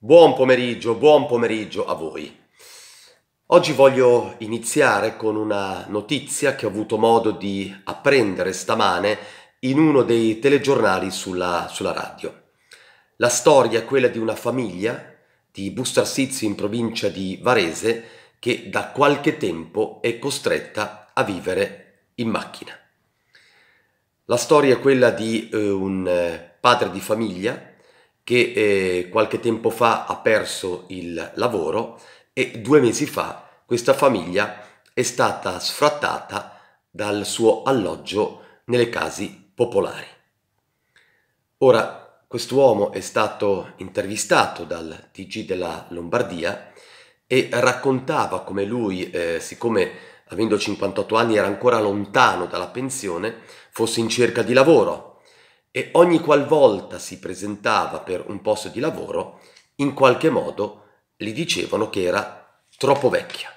Buon pomeriggio, buon pomeriggio a voi. Oggi voglio iniziare con una notizia che ho avuto modo di apprendere stamane in uno dei telegiornali sulla, sulla radio. La storia è quella di una famiglia di Bustarsizio in provincia di Varese che da qualche tempo è costretta a vivere in macchina. La storia è quella di eh, un eh, padre di famiglia che eh, qualche tempo fa ha perso il lavoro e due mesi fa questa famiglia è stata sfrattata dal suo alloggio nelle case popolari. Ora, quest'uomo è stato intervistato dal TG della Lombardia e raccontava come lui, eh, siccome avendo 58 anni era ancora lontano dalla pensione, fosse in cerca di lavoro e ogni qualvolta si presentava per un posto di lavoro, in qualche modo gli dicevano che era troppo vecchia.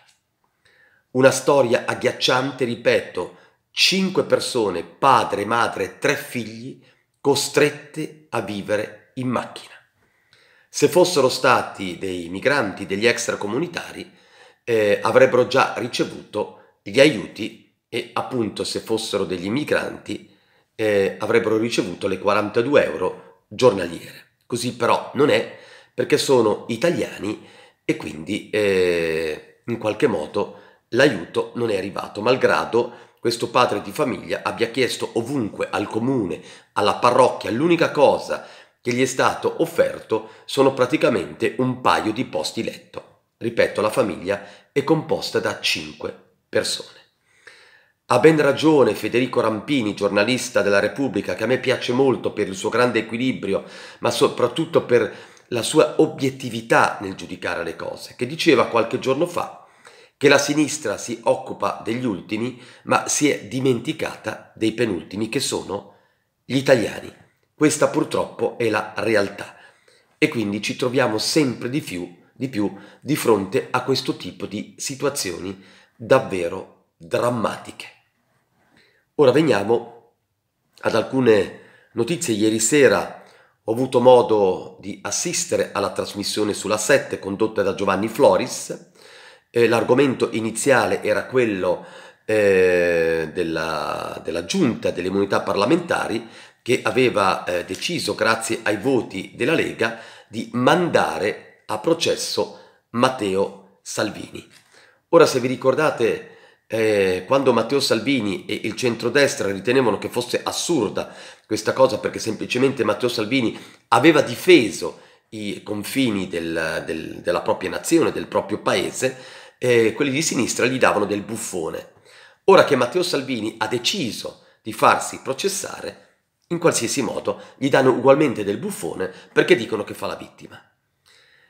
Una storia agghiacciante, ripeto, cinque persone, padre, madre e tre figli, costrette a vivere in macchina. Se fossero stati dei migranti, degli extracomunitari, eh, avrebbero già ricevuto gli aiuti e appunto se fossero degli immigranti eh, avrebbero ricevuto le 42 euro giornaliere. Così però non è perché sono italiani e quindi eh, in qualche modo l'aiuto non è arrivato, malgrado questo padre di famiglia abbia chiesto ovunque al comune, alla parrocchia, l'unica cosa che gli è stato offerto sono praticamente un paio di posti letto. Ripeto, la famiglia è composta da 5 persone. Ha ben ragione Federico Rampini, giornalista della Repubblica, che a me piace molto per il suo grande equilibrio, ma soprattutto per la sua obiettività nel giudicare le cose, che diceva qualche giorno fa che la sinistra si occupa degli ultimi, ma si è dimenticata dei penultimi, che sono gli italiani. Questa purtroppo è la realtà. E quindi ci troviamo sempre di più di, più, di fronte a questo tipo di situazioni davvero drammatiche. Ora veniamo ad alcune notizie. Ieri sera ho avuto modo di assistere alla trasmissione sulla 7 condotta da Giovanni Floris. Eh, l'argomento iniziale era quello eh, della, della, giunta delle immunità parlamentari che aveva eh, deciso, grazie ai voti della Lega, di mandare a processo Matteo Salvini. Ora, se vi ricordate, eh, quando Matteo Salvini e il centrodestra ritenevano che fosse assurda questa cosa perché semplicemente Matteo Salvini aveva difeso i confini del, del, della propria nazione, del proprio paese, eh, quelli di sinistra gli davano del buffone. Ora che Matteo Salvini ha deciso di farsi processare, in qualsiasi modo gli danno ugualmente del buffone perché dicono che fa la vittima.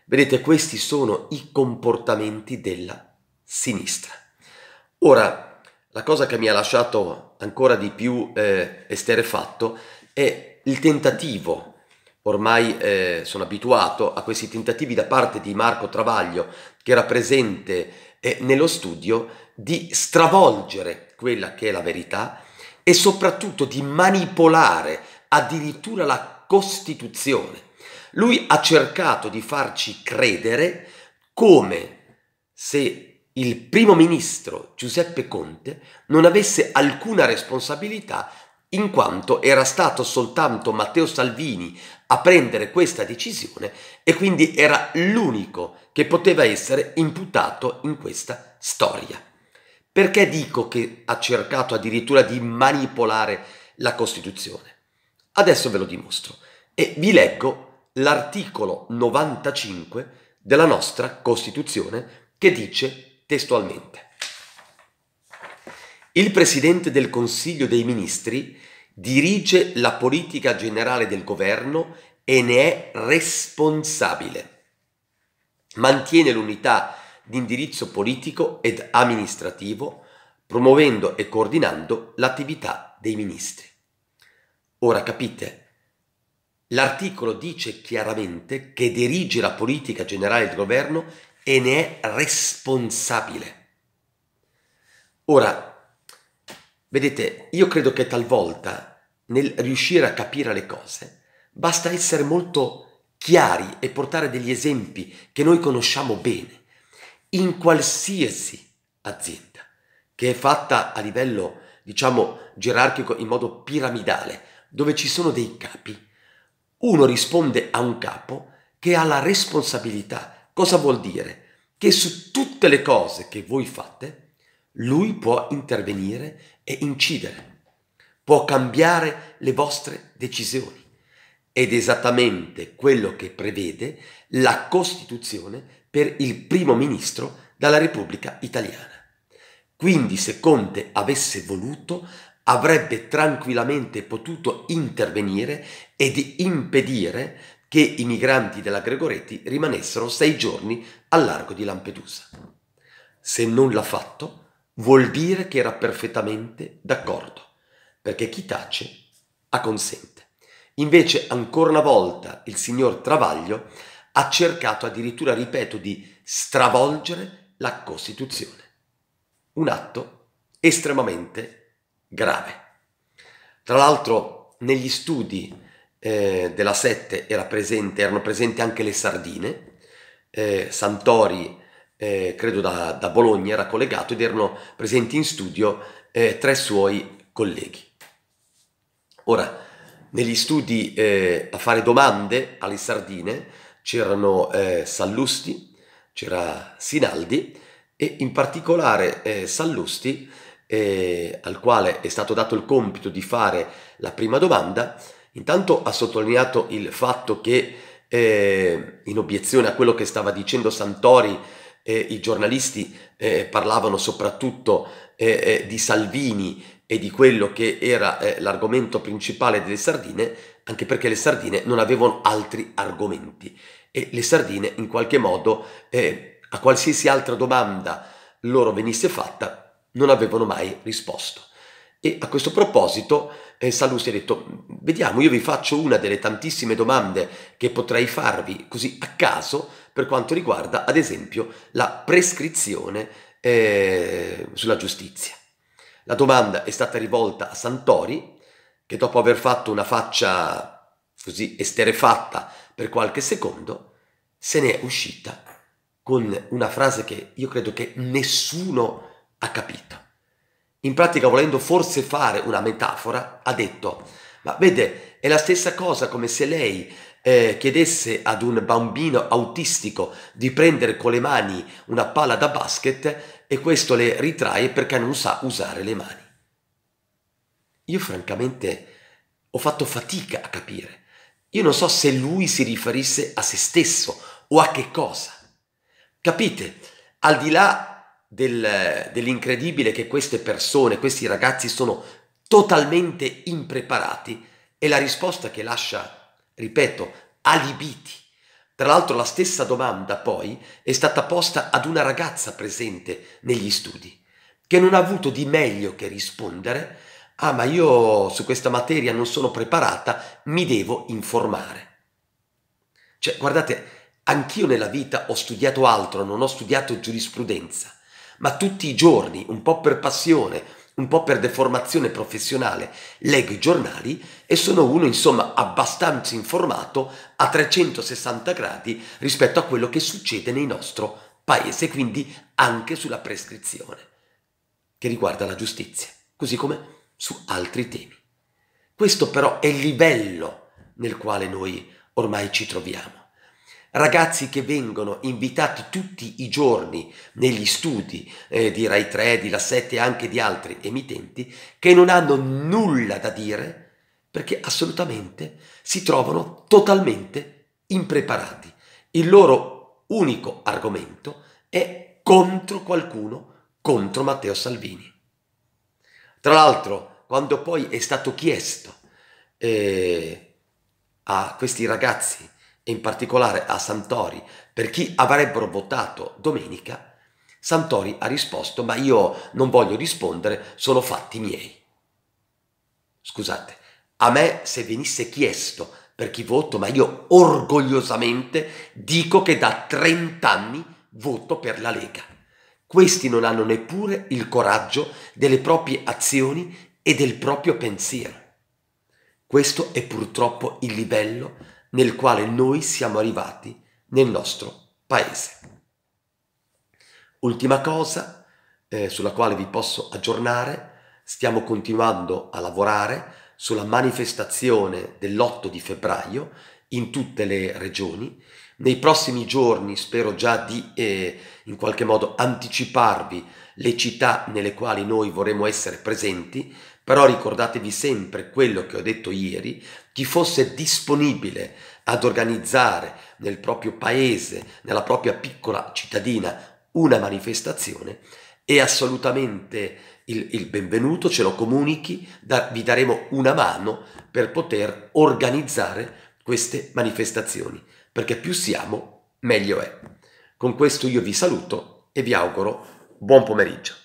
Vedete, questi sono i comportamenti della sinistra. Ora, la cosa che mi ha lasciato ancora di più eh, esterefatto è il tentativo, ormai eh, sono abituato a questi tentativi da parte di Marco Travaglio, che era presente eh, nello studio, di stravolgere quella che è la verità e soprattutto di manipolare addirittura la Costituzione. Lui ha cercato di farci credere come se il primo ministro Giuseppe Conte non avesse alcuna responsabilità in quanto era stato soltanto Matteo Salvini a prendere questa decisione e quindi era l'unico che poteva essere imputato in questa storia. Perché dico che ha cercato addirittura di manipolare la Costituzione? Adesso ve lo dimostro e vi leggo l'articolo 95 della nostra Costituzione che dice testualmente. Il Presidente del Consiglio dei Ministri dirige la politica generale del governo e ne è responsabile. Mantiene l'unità di indirizzo politico ed amministrativo, promuovendo e coordinando l'attività dei ministri. Ora capite, l'articolo dice chiaramente che dirige la politica generale del governo e ne è responsabile. Ora, vedete, io credo che talvolta nel riuscire a capire le cose basta essere molto chiari e portare degli esempi che noi conosciamo bene in qualsiasi azienda che è fatta a livello, diciamo, gerarchico in modo piramidale, dove ci sono dei capi, uno risponde a un capo che ha la responsabilità Cosa vuol dire? Che su tutte le cose che voi fate, lui può intervenire e incidere, può cambiare le vostre decisioni. Ed è esattamente quello che prevede la Costituzione per il primo ministro dalla Repubblica Italiana. Quindi se Conte avesse voluto, avrebbe tranquillamente potuto intervenire ed impedire che i migranti della Gregoretti rimanessero sei giorni al largo di Lampedusa. Se non l'ha fatto, vuol dire che era perfettamente d'accordo, perché chi tace acconsente. Invece, ancora una volta, il signor Travaglio ha cercato addirittura, ripeto, di stravolgere la Costituzione. Un atto estremamente grave. Tra l'altro, negli studi eh, della sette era presente, erano presenti anche le sardine, eh, Santori eh, credo da, da, Bologna era collegato ed erano presenti in studio eh, tre suoi colleghi. Ora, negli studi eh, a fare domande alle sardine c'erano eh, Sallusti, c'era Sinaldi e in particolare Sallusti, al quale è stato dato il compito di fare la prima domanda, Intanto ha sottolineato il fatto che eh, in obiezione a quello che stava dicendo Santori, eh, i giornalisti eh, parlavano soprattutto eh, eh, di Salvini e di quello che era eh, l'argomento principale delle sardine, anche perché le sardine non avevano altri argomenti e le sardine in qualche modo a qualsiasi altra domanda loro venisse fatta non avevano mai risposto. E a questo proposito eh, Sallusti ha detto, vediamo, io vi faccio una delle tantissime domande che potrei farvi così a caso per quanto riguarda, ad esempio, la prescrizione eh, sulla giustizia. La domanda è stata rivolta a Santori, che dopo aver fatto una faccia così esterefatta per qualche secondo, se n'è uscita con una frase che io credo che nessuno ha capito. In pratica, volendo forse fare una metafora, ha detto, ma vede, è la stessa cosa come se lei eh, chiedesse ad un bambino autistico di prendere con le mani una palla da basket e questo le ritrae perché non sa usare le mani. Io francamente ho fatto fatica a capire. Io non so se lui si riferisse a se stesso o a che cosa. Capite? Al di là del, dell'incredibile che queste persone, questi ragazzi sono totalmente impreparati e la risposta che lascia, ripeto, alibiti. Tra l'altro la stessa domanda poi è stata posta ad una ragazza presente negli studi, che non ha avuto di meglio che rispondere, ah ma io su questa materia non sono preparata, mi devo informare. Cioè, guardate, anch'io nella vita ho studiato altro, non ho studiato giurisprudenza ma tutti i giorni, un po' per passione, un po' per deformazione professionale, leggo i giornali e sono uno, insomma, abbastanza informato a 360 gradi rispetto a quello che succede nel nostro paese, quindi anche sulla prescrizione che riguarda la giustizia, così come su altri temi. Questo però è il livello nel quale noi ormai ci troviamo ragazzi che vengono invitati tutti i giorni negli studi eh, di Rai 3, di La 7 e anche di altri emittenti che non hanno nulla da dire perché assolutamente si trovano totalmente impreparati. Il loro unico argomento è contro qualcuno, contro Matteo Salvini. Tra l'altro, quando poi è stato chiesto eh, a questi ragazzi e in particolare a Santori per chi avrebbero votato domenica, Santori ha risposto ma io non voglio rispondere, sono fatti miei. Scusate, a me se venisse chiesto per chi voto, ma io orgogliosamente dico che da 30 anni voto per la Lega. Questi non hanno neppure il coraggio delle proprie azioni e del proprio pensiero. Questo è purtroppo il livello nel quale noi siamo arrivati nel nostro paese. Ultima cosa eh, sulla quale vi posso aggiornare, stiamo continuando a lavorare sulla manifestazione dell'8 di febbraio in tutte le regioni. Nei prossimi giorni spero già di eh, in qualche modo anticiparvi le città nelle quali noi vorremmo essere presenti, però ricordatevi sempre quello che ho detto ieri, chi fosse disponibile ad organizzare nel proprio paese, nella propria piccola cittadina, una manifestazione, è assolutamente il, il benvenuto, ce lo comunichi, da, vi daremo una mano per poter organizzare queste manifestazioni, perché più siamo, meglio è. Con questo io vi saluto e vi auguro buon pomeriggio.